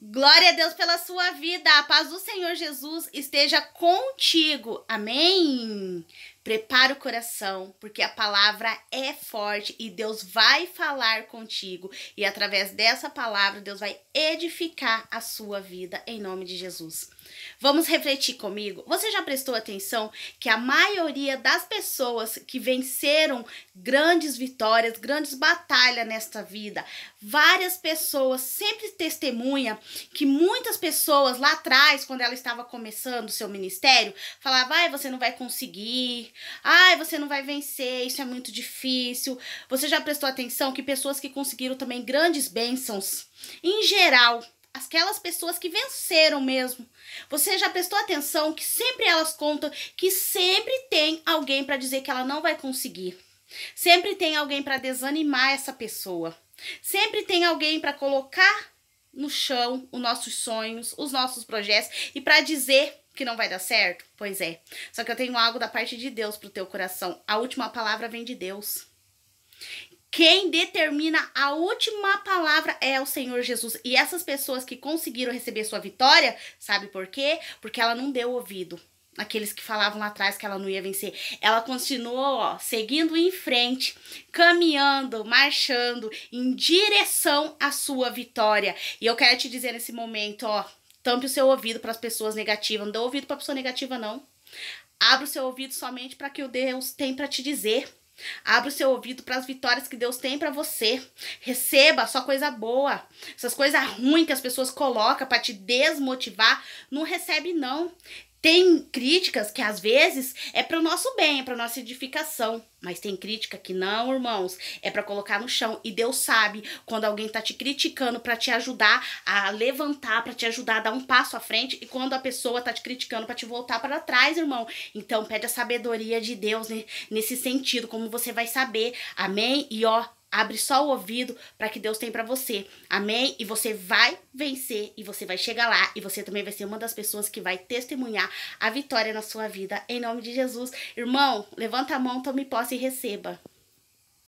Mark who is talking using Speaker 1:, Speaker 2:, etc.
Speaker 1: Glória a Deus pela sua vida. A paz do Senhor Jesus esteja contigo. Amém. Prepara o coração, porque a palavra é forte e Deus vai falar contigo. E através dessa palavra, Deus vai edificar a sua vida em nome de Jesus. Vamos refletir comigo? Você já prestou atenção que a maioria das pessoas que venceram grandes vitórias, grandes batalhas nesta vida, várias pessoas sempre testemunha que muitas pessoas lá atrás, quando ela estava começando o seu ministério, falavam: ah, você não vai conseguir, ai, você não vai vencer, isso é muito difícil. Você já prestou atenção que pessoas que conseguiram também grandes bênçãos, em geral, aquelas pessoas que venceram mesmo. Você já prestou atenção que sempre elas contam que sempre tem alguém para dizer que ela não vai conseguir. Sempre tem alguém para desanimar essa pessoa. Sempre tem alguém para colocar no chão os nossos sonhos, os nossos projetos e para dizer que não vai dar certo? Pois é. Só que eu tenho algo da parte de Deus pro teu coração. A última palavra vem de Deus. Quem determina a última palavra é o Senhor Jesus. E essas pessoas que conseguiram receber sua vitória, sabe por quê? Porque ela não deu ouvido aqueles que falavam lá atrás que ela não ia vencer. Ela continuou ó, seguindo em frente, caminhando, marchando em direção à sua vitória. E eu quero te dizer nesse momento, ó, Tampe o seu ouvido para as pessoas negativas. Não dê ouvido para pessoa negativa, não. Abra o seu ouvido somente para que o Deus tem para te dizer. Abra o seu ouvido para as vitórias que Deus tem para você. Receba só coisa boa. Essas coisas ruins que as pessoas colocam para te desmotivar, não recebe não. Tem críticas que às vezes é para o nosso bem, é para nossa edificação, mas tem crítica que não, irmãos, é para colocar no chão e Deus sabe quando alguém tá te criticando para te ajudar a levantar, para te ajudar a dar um passo à frente e quando a pessoa tá te criticando para te voltar para trás, irmão. Então pede a sabedoria de Deus né, nesse sentido, como você vai saber. Amém? E ó, Abre só o ouvido para que Deus tem para você. Amém? E você vai vencer e você vai chegar lá e você também vai ser uma das pessoas que vai testemunhar a vitória na sua vida em nome de Jesus. Irmão, levanta a mão, tome posse e receba.